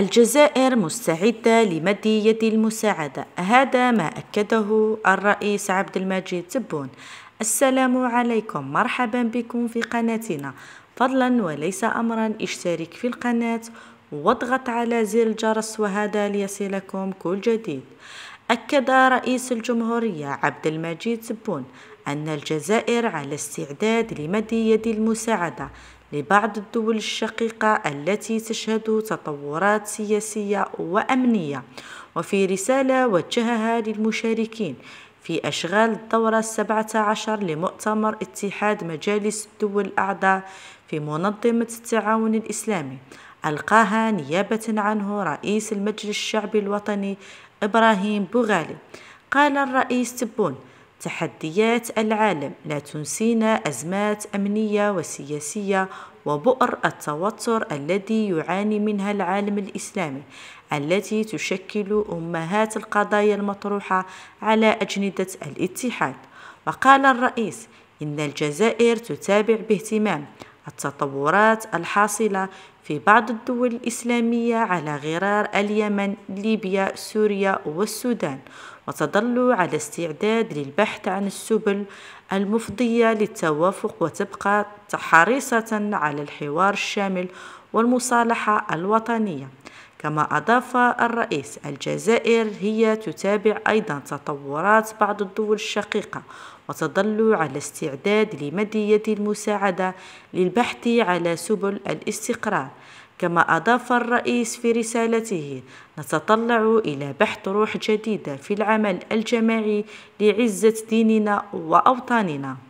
الجزائر مستعدة لمد يد المساعدة هذا ما أكده الرئيس عبد المجيد تبون السلام عليكم مرحبا بكم في قناتنا فضلا وليس أمرا اشترك في القناة واضغط على زر الجرس وهذا ليصلكم كل جديد أكد رئيس الجمهورية عبد المجيد تبون أن الجزائر على استعداد لمد يد المساعدة لبعض الدول الشقيقة التي تشهد تطورات سياسية وأمنية وفي رسالة وجهها للمشاركين في أشغال الدورة السبعة عشر لمؤتمر اتحاد مجالس الدول الأعضاء في منظمة التعاون الإسلامي ألقاها نيابة عنه رئيس المجلس الشعبي الوطني إبراهيم بوغالي قال الرئيس تبون تحديات العالم لا تنسينا أزمات أمنية وسياسية وبؤر التوتر الذي يعاني منها العالم الإسلامي التي تشكل أمهات القضايا المطروحة على أجندة الاتحاد وقال الرئيس إن الجزائر تتابع باهتمام التطورات الحاصلة في بعض الدول الإسلامية على غرار اليمن، ليبيا، سوريا والسودان، وتظل على استعداد للبحث عن السبل المفضية للتوافق وتبقى حريصة على الحوار الشامل والمصالحة الوطنية كما أضاف الرئيس الجزائر هي تتابع أيضا تطورات بعض الدول الشقيقة وتظل على استعداد لمد يد المساعدة للبحث على سبل الاستقرار كما أضاف الرئيس في رسالته نتطلع إلى بحث روح جديدة في العمل الجماعي لعزة ديننا وأوطاننا